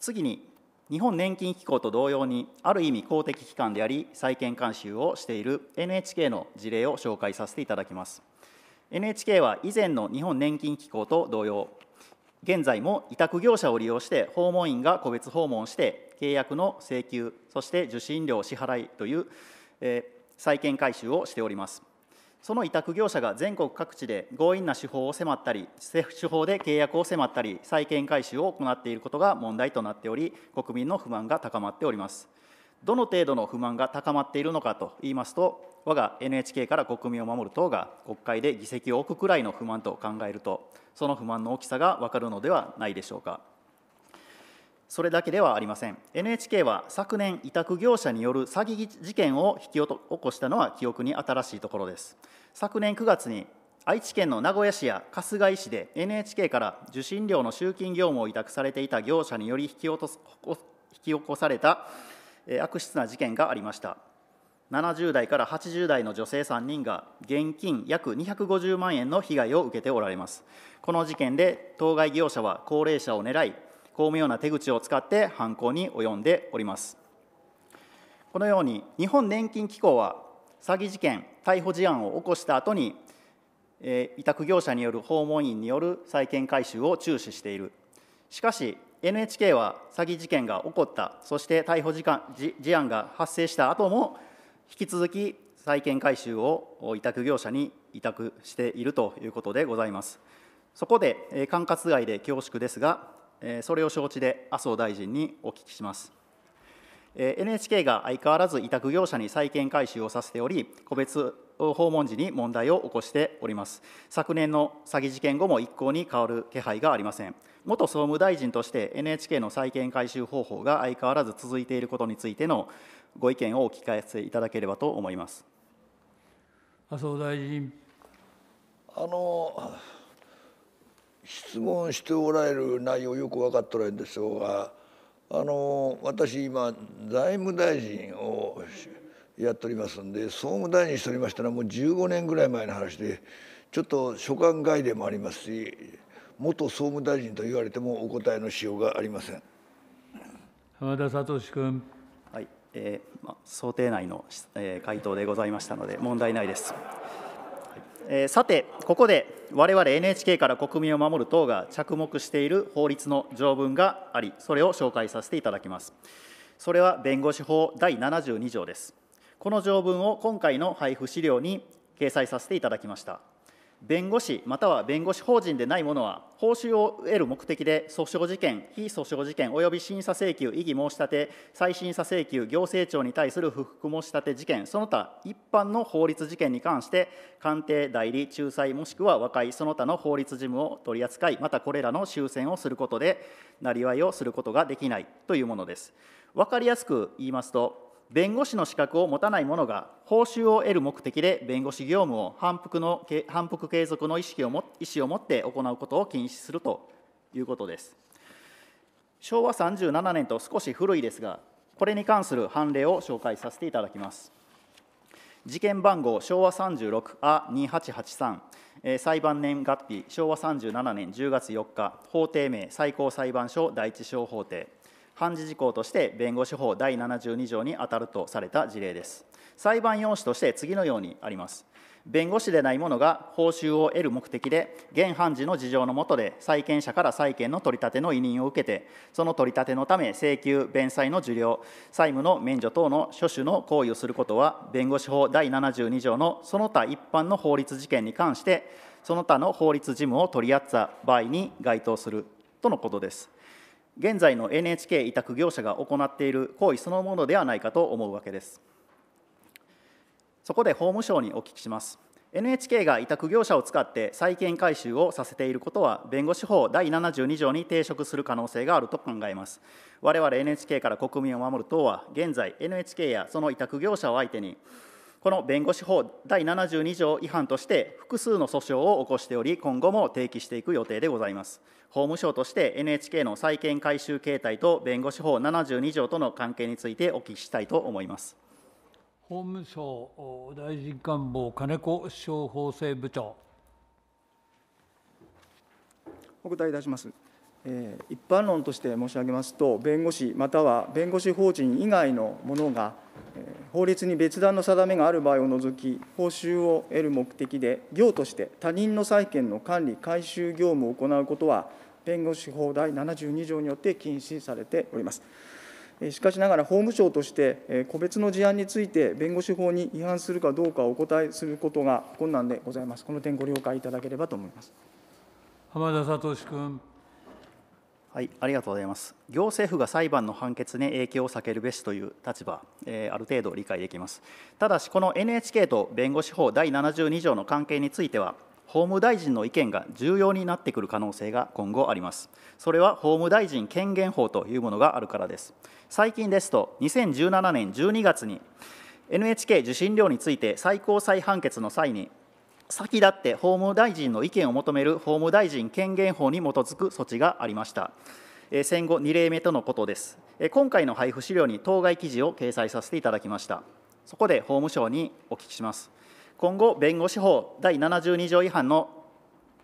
次に日本年金機構と同様にある意味公的機関であり債権監修をしている NHK の事例を紹介させていただきます NHK は以前の日本年金機構と同様現在も委託業者を利用して訪問員が個別訪問して契約の請求そして受信料支払いという、えー、債権回収をしておりますその委託業者が全国各地で強引な手法を迫ったり、手法で契約を迫ったり、債権回収を行っていることが問題となっており、国民の不満が高まっております。どの程度の不満が高まっているのかといいますと、我が NHK から国民を守る党が国会で議席を置くくらいの不満と考えると、その不満の大きさが分かるのではないでしょうか。それだけではありません NHK は昨年委託業者による詐欺事件を引き起こしたのは記憶に新しいところです昨年9月に愛知県の名古屋市や春日井市で NHK から受信料の集金業務を委託されていた業者により引き落とす引き起こされた悪質な事件がありました70代から80代の女性3人が現金約250万円の被害を受けておられますこの事件で当該業者は高齢者を狙い巧妙な手口を使って犯行に及んでおりますこのように日本年金機構は詐欺事件逮捕事案を起こした後に、えー、委託業者による訪問員による債権回収を注視しているしかし NHK は詐欺事件が起こったそして逮捕時間事案が発生した後も引き続き債権回収を委託業者に委託しているということでございますそこで管轄外で恐縮ですがそれを承知で麻生大臣にお聞きします。NHK が相変わらず委託業者に債権回収をさせており、個別訪問時に問題を起こしております。昨年の詐欺事件後も一向に変わる気配がありません。元総務大臣として NHK の債権回収方法が相変わらず続いていることについてのご意見をお聞かせいただければと思います。麻生大臣あの質問しておられる内容よく分かっておられるんでしょうがあの私今財務大臣をやっておりますんで総務大臣しておりましたらもう15年ぐらい前の話でちょっと所管外でもありますし元総務大臣と言われてもお答えのしようがありません。浜田聡君はい、えーま、想定内の、えー、回答でございましたので問題ないです。えー、さて、ここで我々 NHK から国民を守る党が着目している法律の条文があり、それを紹介させていただきます。それは弁護士法第72条です。この条文を今回の配布資料に掲載させていただきました。弁護士または弁護士法人でない者は報酬を得る目的で訴訟事件非訴訟事件及び審査請求異議申し立て再審査請求行政庁に対する不服申し立て事件その他一般の法律事件に関して鑑定代理仲裁もしくは和解その他の法律事務を取り扱いまたこれらの修正をすることでなりわいをすることができないというものです分かりやすく言いますと弁護士の資格を持たない者が報酬を得る目的で弁護士業務を反復の反復継続の意識をも意思を持って行うことを禁止するということです。昭和37年と少し古いですが、これに関する判例を紹介させていただきます。事件番号昭和36あ2883、え裁判年月日昭和37年10月4日法定名最高裁判所第一小法廷判事事項として弁護士法第72条に当たるとされた事例です。裁判用紙として次のようにあります。弁護士でない者が報酬を得る目的で、現判事の事情の下で、債権者から債権の取り立ての委任を受けて、その取り立てのため、請求、弁済の受領、債務の免除等の諸種の行為をすることは、弁護士法第72条のその他一般の法律事件に関して、その他の法律事務を取り合った場合に該当するとのことです。現在の NHK 委託業者が行っている行為そのものではないかと思うわけですそこで法務省にお聞きします NHK が委託業者を使って債権回収をさせていることは弁護士法第72条に抵触する可能性があると考えます我々 NHK から国民を守る党は現在 NHK やその委託業者を相手にこの弁護士法第72条違反として複数の訴訟を起こしており、今後も提起していく予定でございます。法務省として NHK の債権回収形態と弁護士法72条との関係についてお聞きしたいと思います。法務省大臣官房金子首相法制部長。お答えいたします。一般論として申し上げますと、弁護士または弁護士法人以外のものが、法律に別段の定めがある場合を除き、報酬を得る目的で、業として他人の債権の管理・回収業務を行うことは、弁護士法第72条によって禁止されております。しかしながら、法務省として、個別の事案について弁護士法に違反するかどうかをお答えすることが困難でございます。この点、ご了解いただければと思います。浜田聡君。はい、ありがとうございます。行政府が裁判の判決に影響を避けるべしという立場、えー、ある程度理解できます。ただし、この NHK と弁護士法第72条の関係については、法務大臣の意見が重要になってくる可能性が今後あります。それは法務大臣権限法というものがあるからです。最近ですと、2017年12月に NHK 受信料について最高裁判決の際に、先立って法務大臣の意見を求める法務大臣権限法に基づく措置がありました。戦後2例目とのことです。今回の配布資料に当該記事を掲載させていただきました。そこで法務省にお聞きします。今後、弁護士法第72条違反の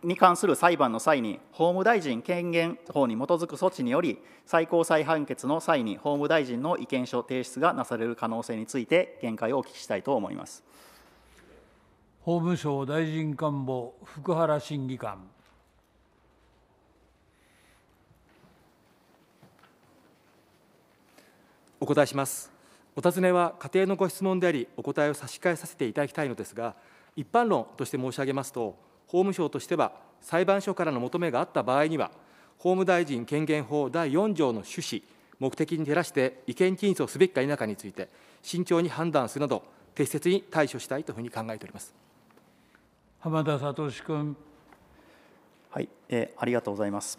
に関する裁判の際に、法務大臣権限法に基づく措置により、最高裁判決の際に法務大臣の意見書提出がなされる可能性について、見解をお聞きしたいと思います。法務省大臣官房福原審議官お答えしますお尋ねは家庭のご質問でありお答えを差し控えさせていただきたいのですが一般論として申し上げますと法務省としては裁判所からの求めがあった場合には法務大臣権限法第4条の趣旨目的に照らして意見陳述をすべきか否かについて慎重に判断するなど適切に対処したいというふうに考えております。浜田聡君。はい、えー、ありがとうございます。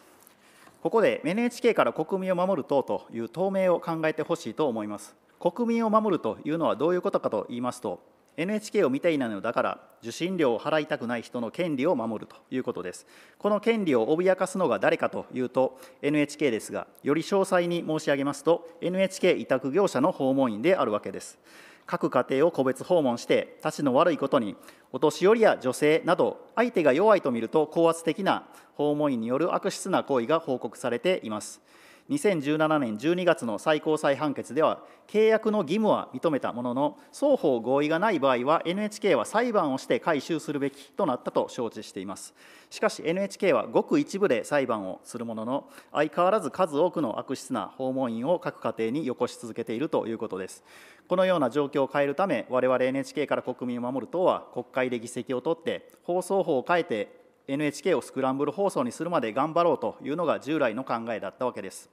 ここで NHK から国民を守る党という党名を考えてほしいと思います。国民を守るというのはどういうことかと言いますと、NHK を見ていないのだから受信料を払いたくない人の権利を守るということですこの権利を脅かすのが誰かというと NHK ですがより詳細に申し上げますと NHK 委託業者の訪問員であるわけです各家庭を個別訪問してたちの悪いことにお年寄りや女性など相手が弱いと見ると高圧的な訪問員による悪質な行為が報告されています2017年12月の最高裁判決では、契約の義務は認めたものの、双方合意がない場合は、NHK は裁判をして回収するべきとなったと承知しています。しかし、NHK はごく一部で裁判をするものの、相変わらず数多くの悪質な訪問員を各家庭によこし続けているということです。このような状況を変えるため、我々 NHK から国民を守る党は、国会で議席を取って、放送法を変えて、NHK をスクランブル放送にするまで頑張ろうというのが従来の考えだったわけです。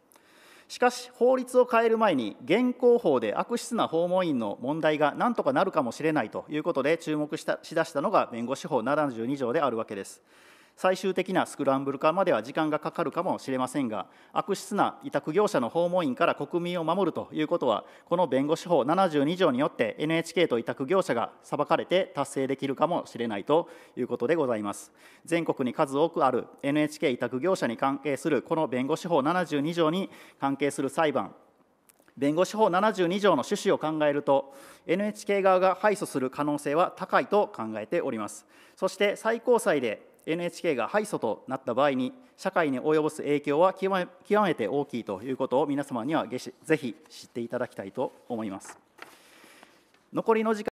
しかし法律を変える前に現行法で悪質な訪問員の問題がなんとかなるかもしれないということで注目したしだしたのが弁護士法72条であるわけです。最終的なスクランブル化までは時間がかかるかもしれませんが、悪質な委託業者の訪問員から国民を守るということは、この弁護士法72条によって NHK と委託業者が裁かれて達成できるかもしれないということでございます。全国に数多くある NHK 委託業者に関係するこの弁護士法72条に関係する裁判、弁護士法72条の趣旨を考えると、NHK 側が敗訴する可能性は高いと考えております。そして最高裁で NHK が敗訴となった場合に社会に及ぼす影響は極め極めて大きいということを皆様にはぜひ知っていただきたいと思います。残りの時間